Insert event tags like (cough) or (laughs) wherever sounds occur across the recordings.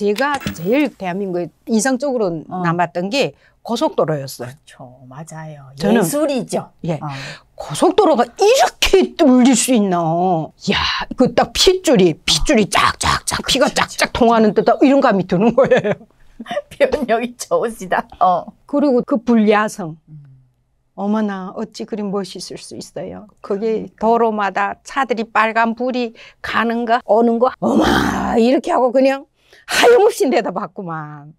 제가 제일 대한민국에 인상적으로 어. 남았던 게 고속도로였어요. 그렇죠. 맞아요. 저는, 예술이죠. 예. 어. 고속도로가 이렇게 뚫릴 수 있나. 야, 그 딱 핏줄이, 핏줄이 어. 쫙쫙쫙, 피가 쫙쫙 통하는 듯한 이런 감이 드는 거예요. (laughs) 표현력이 좋으시다. 어. 그리고 그 불야성. 음. 어머나 어찌 그리 멋있을 수 있어요. 그게 도로마다 차들이 빨간 불이 가는 거 오는 거 어마 이렇게 하고 그냥 하염없이 내다봤구만.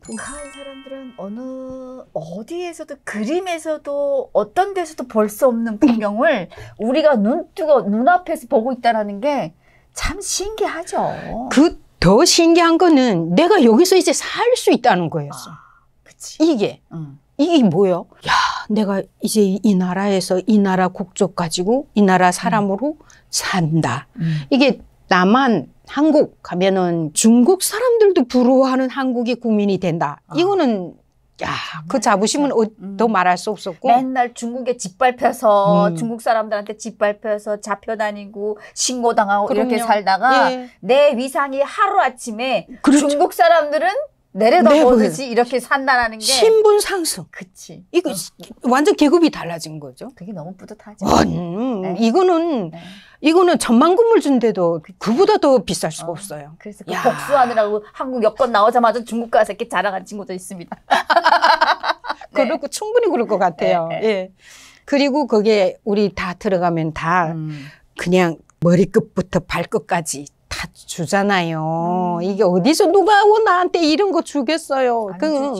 북한 사람들은 어느 어디에서도 그림에서도 어떤 데서도 볼 수 없는 풍경을 우리가 눈뜨고 눈앞에서 보고 있다라는 게 참 신기하죠. 그 더 신기한 거는 내가 여기서 이제 살 수 있다는 거였어. 아, 그치. 이게 응. 이게 뭐요? 야 내가 이제 이 나라에서 이 나라 국적 가지고 이 나라 사람으로 산다. 음. 음. 이게 나만 한국 가면은 중국 사람들도 부러워하는 한국의 국민이 된다. 어. 이거는 야, 그 자부심은 음. 어, 더 말할 수 없었고. 맨날 중국에 짓밟혀서 음. 중국 사람들한테 짓밟혀서 잡혀 다니고 신고당하고 그럼요. 이렇게 살다가 예. 내 위상이 하루아침에 그렇죠. 중국 사람들은 내려다보듯이 이렇게 산다라는 게 신분 상승. 그치. 이거 어. 완전 계급이 달라진 거죠. 그게 너무 뿌듯하지. 어, 음, 네. 음. 네. 이거는 네. 이거는 전만금을 준대도 그보다 더 비쌀 수가 어. 없어요. 그래서 그 복수하느라고 한국 여권 나오자마자 중국 가서 이렇게 자랑한 친구도 있습니다. 네. (laughs) 그렇고 충분히 그럴 것 같아요. 네. 예. 그리고 그게 우리 다 들어가면 다 음. 그냥 머리끝부터 발끝까지 다 주잖아요. 음. 이게 어디서 누가 하고 나한테 이런 거 주겠어요. 그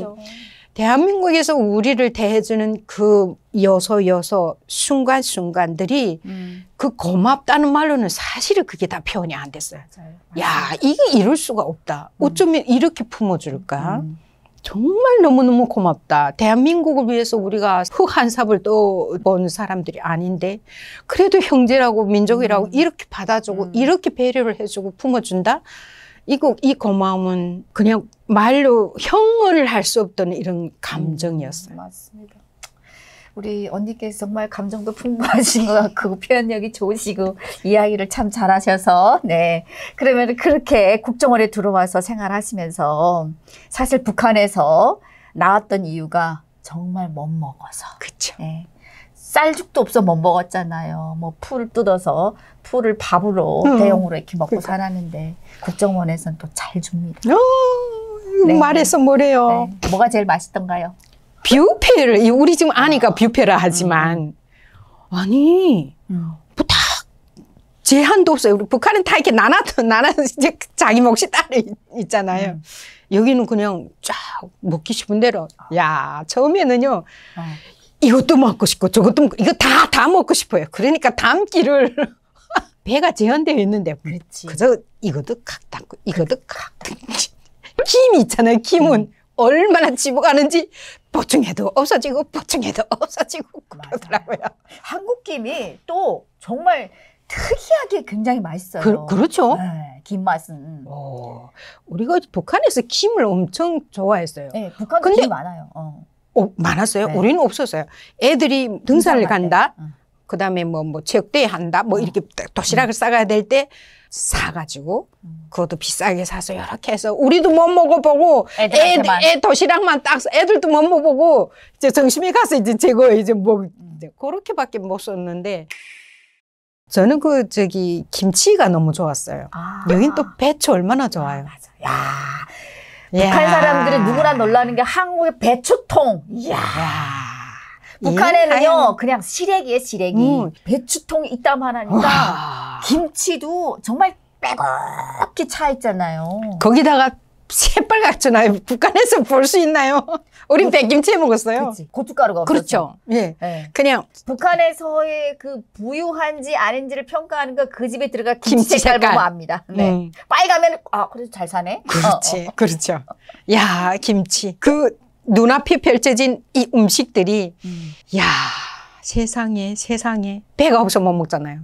대한민국에서 우리를 대해주는 그 여서 여서 순간순간들이 음. 그 고맙다는 말로는 사실은 그게 다 표현이 안 됐어요. 맞아요. 맞아요. 야, 이게 이럴 수가 없다. 음. 어쩌면 이렇게 품어줄까? 음. 정말 너무너무 고맙다. 대한민국을 위해서 우리가 흑한 삽을 떠본 사람들이 아닌데 그래도 형제라고 민족이라고 음. 이렇게 받아주고 음. 이렇게 배려를 해주고 품어준다. 이거 이 고마움은 그냥 말로 형언을 할 수 없던 이런 감정이었어요. 음, 맞습니다. 우리 언니께서 정말 감정도 풍부하신 것 같고 표현력이 좋으시고 이야기를 참 잘하셔서 네 그러면 그렇게 국정원에 들어와서 생활하시면서 사실 북한에서 나왔던 이유가 정말 못 먹어서 그렇죠. 네. 쌀죽도 없어 못 먹었잖아요. 뭐 풀을 뜯어서 풀을 밥으로 음. 대용으로 이렇게 먹고 그러니까. 살았는데 국정원에서는또 잘 줍니다. 어, 네. 말해서 뭐래요. 네. 뭐가 제일 맛있던가요? 뷔페를 우리 지금 아. 아니까 뷔페라 하지만 음. 아니 음. 뭐다 제한도 없어요. 우리 북한은 다 이렇게 나눠서 나눠서 이제 자기 몫이 따로 있, 잖아요 음. 여기는 그냥 쫙 먹기 싶은 대로. 아. 야 처음에는요. 어. 이것도 먹고 싶고 저것도 먹고 이거 다다 다 먹고 싶어요. 그러니까 담기를 (laughs) 배가 제한되어 있는데 그렇지. 그래 이것도 칵 담고 이것도 칵 (laughs) 김이 있잖아요. 김은 음. 얼마나 집어가는지 보충해도 없어지고 보충해도 (laughs) 없어지고 그러더라고요. 한국김이 또 정말 특이하게 굉장히 맛있어요. 그, 렇죠 네, 김 맛은. 오, 어, 우리가 북한에서 김을 엄청 좋아했어요. 네, 북한도 근데, 김 많아요. 어. 오, 어, 많았어요? 네. 우리는 없었어요. 애들이 등산을 간다. 응. 네, 어. 그 다음에 뭐, 뭐, 체육대회 한다. 뭐, 이렇게 도시락을 응. 네. 싸가야 될 때, 사가지고 음. 그것도 비싸게 사서 이렇게 해서 우리도 못 뭐 먹어보고 애, 애 도시락만 딱 애들도 못 뭐 먹어보고 이제 정심이 가서 이제 제거 이제 뭐이 음. 그렇게밖에 못 썼는데 저는 그 저기 김치가 너무 좋았어요. 아. 여긴 또 배추 얼마나 아, 좋아요. 아, 야. 북한 사람들이 누구나 놀라는 게 한국의 배추통. 이야. 야. 예, 북한에는요 그냥 시래기에 시래기 음. 배추통 있다만 하니까 와. 김치도 정말 빼곡히 차 있잖아요. 거기다가 새빨갛잖아요. 북한에서 볼 수 있나요? (laughs) 우린 그렇죠. 백김치 먹었어요. 그치. 고춧가루가 그렇죠. 예. 네. 그냥 북한에서의 그 부유한지 아닌지를 평가하는 거 그 집에 들어가 김치 잘깔보 압니다. 네. 음. 빨가면 아 그래도 잘 사네. 그렇지, 어, 어. 그렇죠. 야 김치. 그 눈앞에 펼쳐진 이 음식들이 음. 야 세상에 세상에 배가 없어 못 먹잖아요.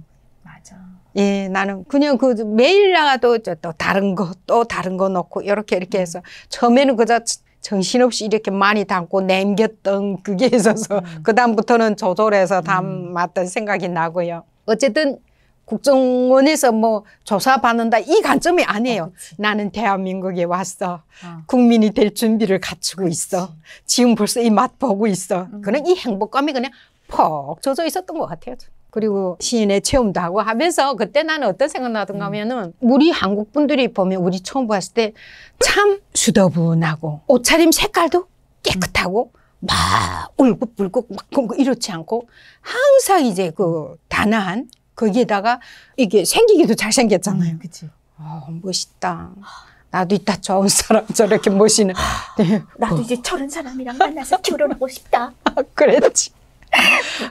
예, 나는 그냥 그 매일 나가도 또 다른 거 또 다른 거 넣고 이렇게 이렇게 음. 해서 처음에는 그저 정신없이 이렇게 많이 담고 남겼던 그게 있어서 음. 그 다음부터는 조절해서 음. 담았던 생각이 나고요. 어쨌든 국정원에서 뭐 조사받는다 이 관점이 아, 아니에요. 어, 나는 대한민국에 왔어. 어. 국민이 될 준비를 갖추고 그치. 있어. 지금 벌써 이 맛 보고 있어. 음. 그런 이 행복감이 그냥 퍽 젖어 있었던 것 같아요. 그리고 시인의 체험도 하고 하면서 그때 나는 어떤 생각 나던가 음. 하면은 우리 한국 분들이 보면 우리 처음 봤을 때 참 수더분하고 옷차림 색깔도 깨끗하고 음. 막 울긋불긋 막 이렇지 않고 항상 이제 그 단아한 거기에다가 이게 생기기도 잘생겼잖아요. 음, 그치. 아, 멋있다. 나도 이따 좋은 사람 저렇게 멋있는 네. 나도 어. 이제 저런 사람이랑 만나서 결혼하고 싶다. (laughs) 아, 그랬지.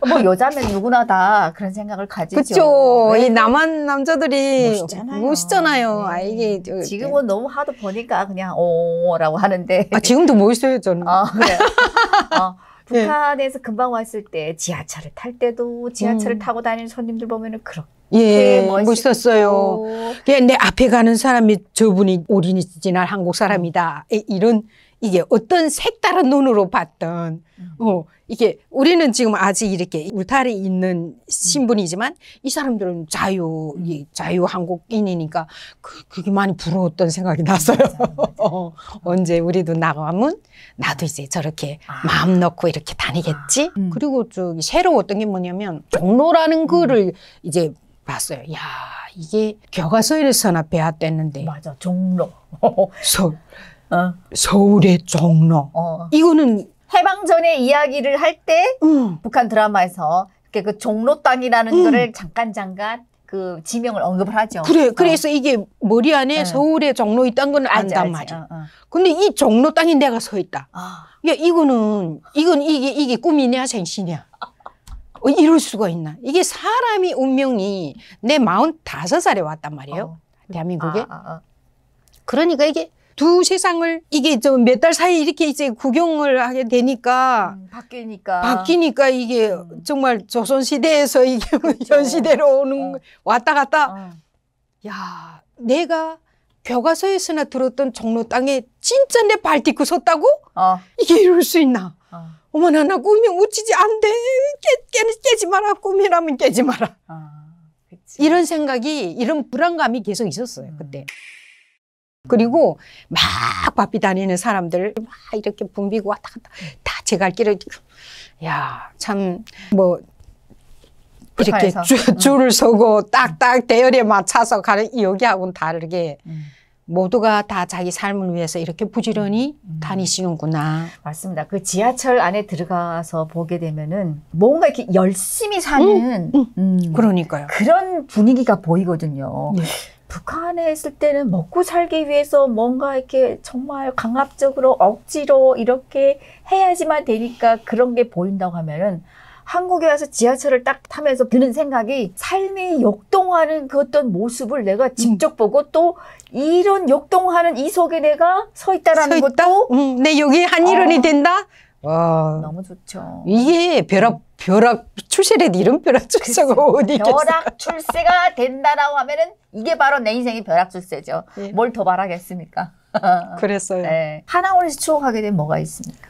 뭐 여자면 누구나 다 그런 생각을 가지죠. 그렇죠. 이 남한 남자들이 멋있잖아요. 멋있잖아요. 네. 아 이게 저, 지금은 네. 너무 하도 보니까 그냥 오라고 어, 하는데. 아 지금도 멋있어요 저는. 아, 그래. (laughs) 어, 네. 북한에서 금방 왔을 때 지하철을 탈 때도 지하철을 음. 타고 다니는 손님들 보면은 그렇게 예, 뭐 멋있었어요. 예, 내 앞에 가는 사람이 저분이 우리니 지난 한국 사람이다. 이런 이게 어떤 색다른 눈으로 봤던 음. 어, 이게 우리는 지금 아직 이렇게 울타리 있는 신분이지만 이 사람들은 자유, 이 자유 한국인이니까 그, 그게 많이 부러웠던 생각이 났어요. (laughs) 어, 언제 우리도 나가면 나도 이제 저렇게 아. 마음 놓고 이렇게 다니겠지. 아. 음. 그리고 저기 새로웠던 게 뭐냐면 종로라는 음. 글을 음. 이제 봤어요. 야 이게 교과서에서나 배웠댔는데. 맞아 종로. 서, 어. 서울의 종로. 어. 이거는 해방 전의 이야기를 할때 음. 북한 드라마에서 이렇게 그 종로 땅이라는 음. 거를 잠깐 잠깐 그 지명을 언급을 하죠. 그래, 어. 그래서 어. 이게 머리 안에 네. 서울에 종로 있다는 건 안단 알지, 말이야. 어, 어. 근데 이 종로 땅이 내가 서 있다. 아. 야, 이거는, 이건 이게, 이게 꿈이냐, 생신이야. 어, 이럴 수가 있나. 이게 사람이 운명이 내 마흔 다섯 살에 왔단 말이에요. 어. 대한민국에. 아, 아, 아, 그러니까 이게 두 세상을 이게 좀 몇 달 사이 이렇게 이제 구경을 하게 되니까 음, 바뀌니까 바뀌니까 이게 음. 정말 조선 시대에서 이게 뭐 그렇죠. 현 시대로 오는 어. 왔다 갔다 어. 야 내가 교과서에서나 들었던 종로 땅에 진짜 내 발 딛고 섰다고 어. 이게 이럴 수 있나 어. 어머나 나 꿈이 우치지 안돼 깨지 마라 꿈이라면 깨지 마라 아, 이런 생각이 이런 불안감이 계속 있었어요 음. 그때. 그리고 막 바삐 다니는 사람들 막 이렇게 붐비고 왔다 갔다 다 제 갈 길을 야 참 뭐 이렇게 주, 뭐 음. 줄을 서고 딱딱 대열에 맞춰서 가는 여기하고는 다르게 음. 모두가 다 자기 삶을 위해서 이렇게 부지런히 음. 음. 다니시는구나. 맞습니다. 그 지하철 안에 들어가서 보게 되면은 뭔가 이렇게 열심히 사는 음. 음. 그러니까요. 그런 분위기가 보이거든요. 네. 북한에 있을 때는 먹고 살기 위해서 뭔가 이렇게 정말 강압적으로 억지로 이렇게 해야지만 되니까 그런 게 보인다고 하면은 한국에 와서 지하철을 딱 타면서 드는 생각이 삶이 역동하는 그 어떤 모습을 내가 음. 직접 음. 보고 또 이런 역동하는 이 속에 내가 서 있다라는 서 있다? 것도 음, 내 여기 에한 일원이 어. 된다? 와. 너무 좋죠. 이게 벼락 벼락 출세래 이런 벼락 출세가 어디 벼락 출세가 된다라고 하면은 이게 바로 내 인생의 벼락 출세죠. 예. 뭘더 바라겠습니까? (laughs) 그랬어요. 네. 하나원에서 추억하게 되 뭐가 있습니까?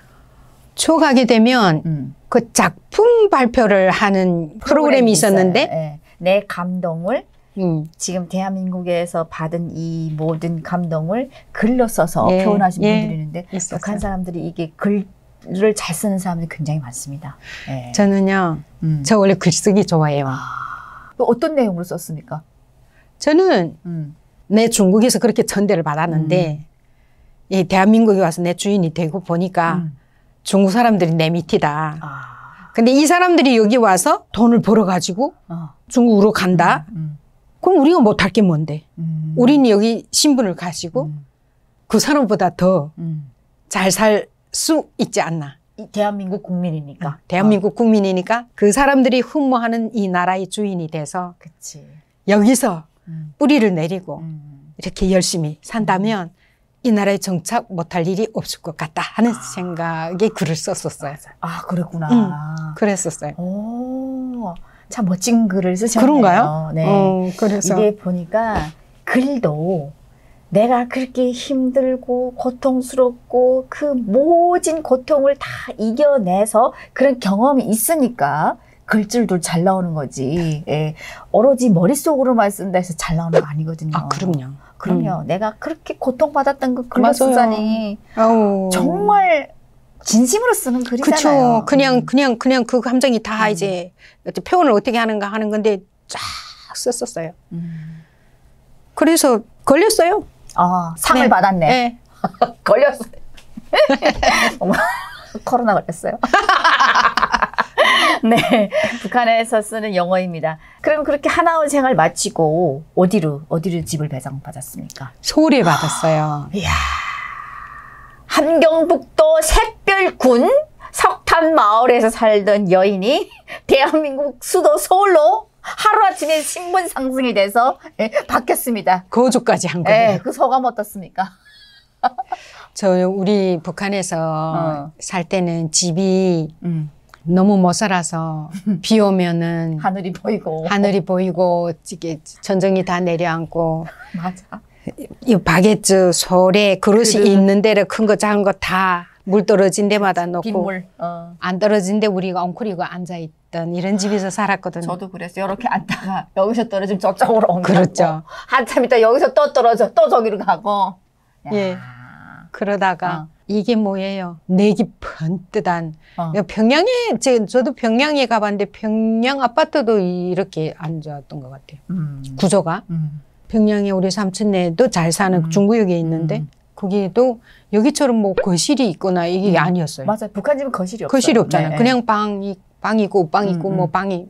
추억하게 되면 음. 그 작품 발표를 하는 프로그램이, 프로그램이 있었는데 네. 내 감동을 음. 지금 대한민국에서 받은 이 모든 감동을 글로 써서 예. 표현하신 예. 분들이 있는데 한 사람들이 이게 글 글을 잘 쓰는 사람들이 굉장히 많습니다. 네. 저는요, 음. 저 원래 글쓰기 좋아해요. 아, 어떤 내용으로 썼습니까? 저는 음. 내 중국에서 그렇게 전대를 받았는데, 음. 예, 대한민국에 와서 내 주인이 되고 보니까 음. 중국 사람들이 내 밑이다. 아. 근데 이 사람들이 여기 와서 돈을 벌어가지고 어. 중국으로 간다. 음, 음. 그럼 우리가 못할 게 뭔데? 우리는 여기 신분을 가지고 그 사람보다 더 잘살 수 있지 않나. 대한민국 국민이니까. 음, 대한민국 어. 국민이니까 그 사람들이 흠모하는 이 나라의 주인이 돼서 그치. 여기서 음. 뿌리를 내리고 음. 이렇게 열심히 산다면 음. 이 나라에 정착 못할 일이 없을 것 같다 하는 아. 생각에 글을 썼었어요. 아, 그랬구나. 음, 그랬었어요. 오, 참 멋진 글을 쓰셨네요. 그런가요? 네. 어, 그래서 이게 보니까 글도 내가 그렇게 힘들고 고통스럽고 그 모진 고통을 다 이겨내서 그런 경험이 있으니까 글줄도 잘 나오는 거지. 예. 오로지 머릿속으로만 쓴다 해서 잘 나오는 거 아니거든요. 아, 그럼요. 그럼요. 음. 내가 그렇게 고통받았던 그 글을 쓰자니 정말 진심으로 쓰는 글이잖아요. 그쵸. 그냥 음. 그냥 그냥 그 감정이 다 음. 이제 표현을 어떻게 하는가 하는 건데 쫙 썼었어요. 음. 그래서 걸렸어요. 아, 상을 네. 받았네. 네. (laughs) 걸렸어요. (laughs) 코로나 걸렸어요. (laughs) 네, 북한에서 쓰는 영어입니다. 그럼 그렇게 하나원 생활 마치고 어디로 어디로 집을 배정받았습니까? 서울에 받았어요. (gasps) 이야, 함경북도 샛별군 석탄마을에서 살던 여인이 대한민국 수도 서울로 하루아침에 신분 상승이 돼서 예, 바뀌었습니다. 거조까지 한 예, 거예요. 예, 그 소감 어떻습니까? (laughs) 저 우리 북한에서 어. 살 때는 집이 음. 너무 못 살아서 (laughs) 비 오면은 하늘이 보이고 하늘이 보이고 이게 전정이 다 내려앉고 (laughs) 맞아. 이 바게트 소래 그릇이 그릇. 있는 데로 큰거 작은 거다 물 떨어진 데마다 놓고 어. 안 떨어진 데 우리가 엉클이고 그 앉아 있던 이런 집에서 살았거든요. 저도 그랬어요. 이렇게 앉다가 여기서 떨어지면 저쪽으로 엉고 그렇죠. 한참 있다 여기서 또 떨어져 또 저기로 가고. 야. 예. 그러다가 어. 이게 뭐예요? 내기 번뜩한 어. 평양에 제, 저도 평양에 가봤는데 평양 아파트도 이렇게 안았던것 같아요. 음. 구조가 음. 평양에 우리 삼촌네도 잘 사는 음. 중구역에 있는데 음. 거기에도 여기처럼 뭐 거실이 있거나 이게 음. 아니었어요. 맞아요. 북한 집은 거실이 없어요. 거실이 없잖아요. 네, 네. 그냥 방이 방이고 방이고 음, 뭐 음. 방이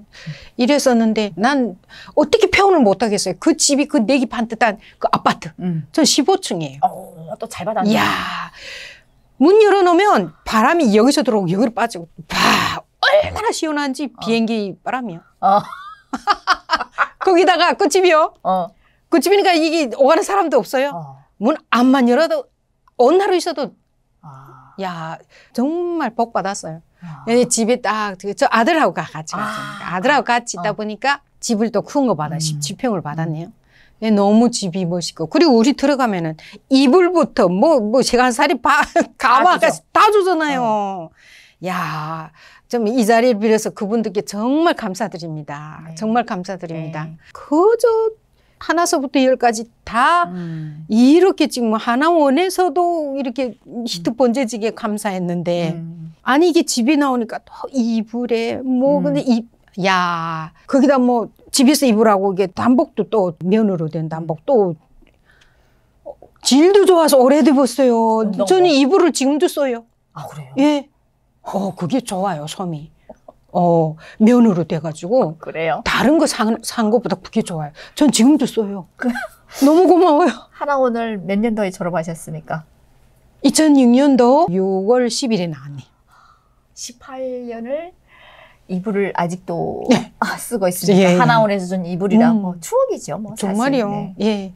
이랬었는데 난 어떻게 표현을 못 하겠어요. 그 집이 그 내기 반듯한 그 아파트. 음. 전 15층이에요. 어, 또잘 받았네. 이야. 문 열어놓으면 바람이 여기서 들어오고 여기로 빠지고 봐 얼마나 시원한지 어. 비행기 바람이야. 어. (laughs) 거기다가 그 집이요. 어. 그 집이니까 이게 오가는 사람도 없어요. 어. 문앞만 열어도 온 하루 있어도 아. 야 정말 복 받았어요. 아. 집에 딱저 그 아들하고 같이 갔잖아요. 아. 아들하고 같이 있다 어. 보니까 집을 또 큰 거 받아 음. 집평을 받았네요. 네, 너무 집이 멋있고 그리고 우리 들어가면은 이불부터 뭐뭐 뭐 제가 살이 바, (laughs) 가마까지 다, 주잖아요. 음. 야. 좀 이 자리를 빌어서 그분들께 정말 감사드립니다. 네. 정말 감사드립니다. 네. 그저 하나서부터 열까지 다 음. 이렇게 찍으면 하나원에서도 이렇게 히트 음. 번째지게 감사했는데 음. 아니 이게 집에 나오니까 또 이불에 뭐 음. 근데 이 야 거기다 뭐 집에서 이불하고 이게 단복도 또 면으로 된 음. 단복 또 질도 좋아서 오래 입었어요. 어, 저는 이불을 지금도 써요. 아 그래요? 예. 어 그게 좋아요 솜이 어, 면으로 돼가지고. 아, 그래요? 다른 거 산, 산 것보다 그게 좋아요. 전 지금도 써요. (laughs) 너무 고마워요. 하나 원을몇 년도에 졸업하셨습니까? 2006년도 6월 10일에 나왔네요. 18년을 이불을 아직도 네. (laughs) 쓰고 있습니다. 예. 하나원에서 준 이불이라 음. 뭐 추억이죠. 뭐 정말요. 네. 예. 네.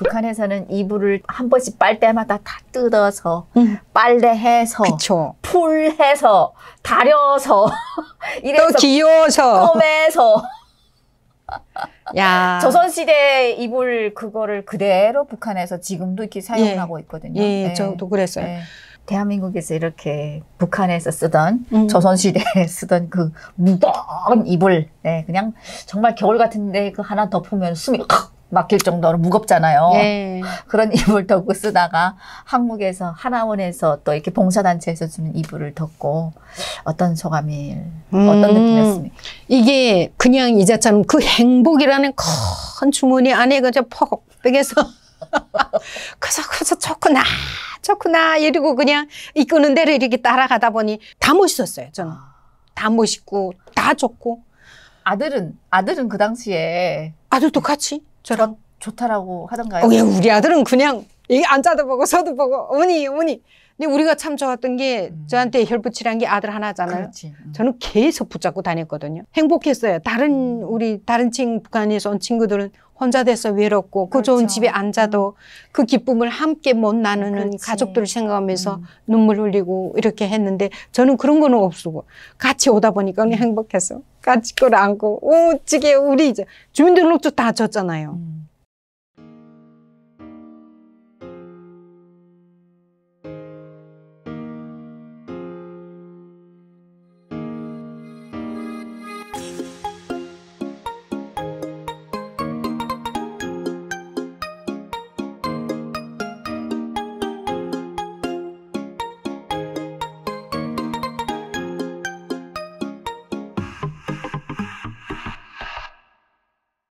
북한에서는 이불을 한 번씩 빨 때마다 다 뜯어서 음. 빨래해서 그쵸. 풀해서 다려서 (laughs) 이래서 또 기워서 꿰매서 야. 조선시대 이불 그거를 그대로 북한에서 지금도 이렇게 사용하고 예. 있거든요. 예, 네. 저도 그랬어요. 네. 대한민국에서 이렇게 북한에서 쓰던 음. 조선시대에 (laughs) 쓰던 그 무거운 이불, 네, 그냥 정말 겨울 같은데 그 하나 덮으면 숨이 확 막힐 정도로 무겁잖아요. 예. 그런 (laughs) 이불 덮고 쓰다가 한국에서 하나원에서 또 이렇게 봉사단체에서 주는 이불을 덮고 어떤 소감이 음. 어떤 느낌이었습니까? 이게 그냥 이제처럼그 행복이라는 큰 주머니 안에 그저 퍽 빼게서 그래서 (laughs) 그래서 좋구나 좋구나 이러고 그냥 이끄는 대로 이렇게 따라가다 보니 다 멋있었어요 저는 아. 다 멋있고 다 좋고 아들은 아들은 그 당시에 아들도 같이 저런 좋다라고 하던가요? 어, 우리 아들은 그냥 앉아도 보고 서도 보고 어머니 어머니. 근데 우리가 참 좋았던 게 음. 저한테 혈부치란 게 아들 하나잖아요. 음. 저는 계속 붙잡고 다녔거든요. 행복했어요. 다른 음. 우리 다른 친 북한에서 온 친구들은 혼자 돼서 외롭고 그 그렇죠. 좋은 집에 앉아도 음. 그 기쁨을 함께 못 나누는 그렇지. 가족들을 생각하면서 음. 눈물 흘리고 이렇게 했는데 저는 그런 거는 없고 같이 오다 보니까 그 행복해서 까짓 를 안고 우찌게 우리 이제 주민등록도 다 줬잖아요. 음.